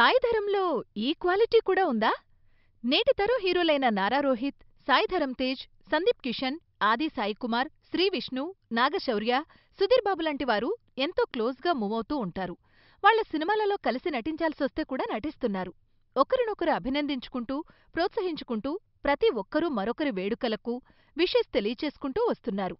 సాయి ధరమ్లో ఈ క్వాలిటీ కూడా ఉందా? నేటి తరం హీరోలైన నారా రోహిత్, సాయి ధరమ్ తేజ్, సందీప్ కిషన్, ఆది సాయి కుమార్, శ్రీ విష్ణు, నాగశౌర్య, సుధీర్ బాబు లాంటి వారు ఎంతో క్లోజ్గా మూవ్ అవుతూ ఉంటారు. వాళ్ళ సినిమాలలో కలిసి నటించాల్సొస్తే కూడా నటిస్తున్నారు. ఒకరినొకరు అభినందించుకుంటూ, ప్రోత్సహించుకుంటూ ప్రతి ఒక్కరూ మరొకరి వేడుకలకు, విషెస్ తెలియచేసుకుంటూ వస్తున్నారు.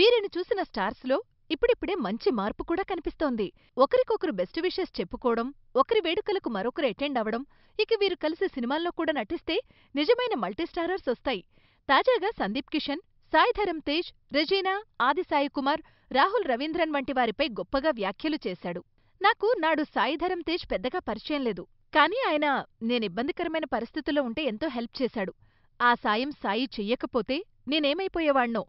వీరిని చూసిన స్టార్స్లో ఇప్పుడిప్పుడే మంచి మార్పు కూడా కనిపిస్తోంది. ఒకరికొకరు బెస్ట్ విషెస్ చెప్పుకోవడం, ఒకరి వేడుకలకు మరొకరు అటెండ్ అవడం, ఇక వీరు కలిసి సినిమాల్లో కూడా నటిస్తే నిజమైన మల్టీస్టారర్స్ వస్తాయి. తాజాగా సందీప్ కిషన్, సాయి ధరమ్ తేజ్, రెజీనా, ఆది సాయికుమార్, రాహుల్ రవీంద్రన్ వంటి వారిపై గొప్పగా వ్యాఖ్యలు చేశాడు. నాకు నాడు సాయి ధరమ్ తేజ్ పెద్దగా పరిచయం లేదు. కానీ ఆయన నేను ఇబ్బందికరమైన పరిస్థితుల్లో ఉంటే ఎంతో హెల్ప్ చేశాడు. ఆ సాయం సాయి చెయ్యకపోతే నేనేమైపోయేవాణ్ణో.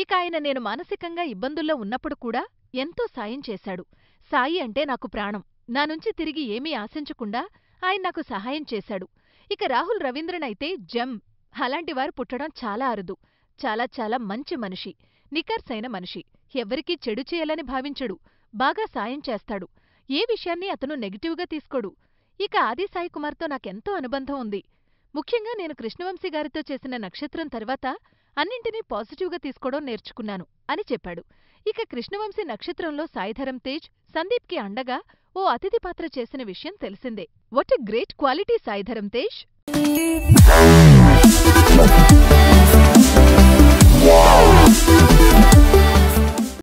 ఇక ఆయన నేను మానసికంగా ఇబ్బందుల్లో ఉన్నప్పుడు కూడా ఎంతో సాయం చేశాడు. సాయి అంటే నాకు ప్రాణం. నా నుంచి తిరిగి ఏమీ ఆశించకుండా ఆయన నాకు సహాయం చేశాడు. ఇక రాహుల్ రవీంద్రన్ అయితే అలాంటివారు పుట్టడం చాలా అరుదు. చాలా చాలా మంచి మనిషి. నిఖార్సయిన మనిషి. ఎవ్వరికీ చెడు చేయాలని భావించడు. బాగా సాయం చేస్తాడు. ఏ విషయాన్ని అతను నెగిటివ్గా తీసుకోడు. ఇక ఆది సాయికుమార్తో నాకెంతో అనుబంధం ఉంది. ముఖ్యంగా నేను కృష్ణవంశీ గారితో చేసిన నక్షత్రం తర్వాత అన్నింటినీ పాజిటివ్గా తీసుకోవడం నేర్చుకున్నాను అని చెప్పాడు. ఇక కృష్ణవంశీ నక్షత్రంలో సాయిధరం తేజ్ సందీప్కి అండగా ఓ అతిథి పాత్ర చేసిన విషయం తెలిసిందే. What a great quality Saidharam Tej